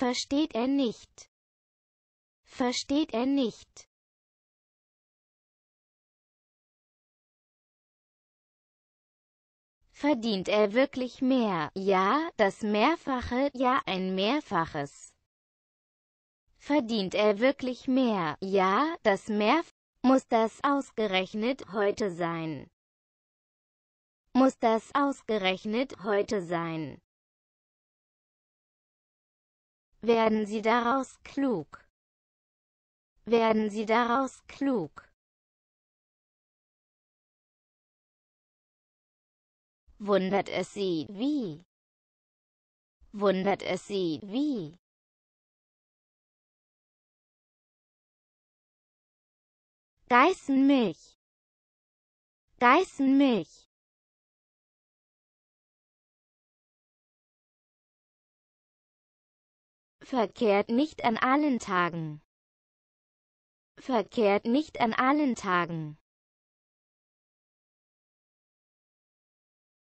Versteht er nicht. Versteht er nicht. Verdient er wirklich mehr? Ja, das Mehrfache, ja, ein Mehrfaches. Verdient er wirklich mehr? Ja, das Mehrfache. Muss das ausgerechnet heute sein? Muss das ausgerechnet heute sein? Werden Sie daraus klug? Werden Sie daraus klug? Wundert es Sie, wie? Wundert es Sie, wie? Geißenmilch Geißenmilch verkehrt nicht an allen Tagen verkehrt nicht an allen Tagen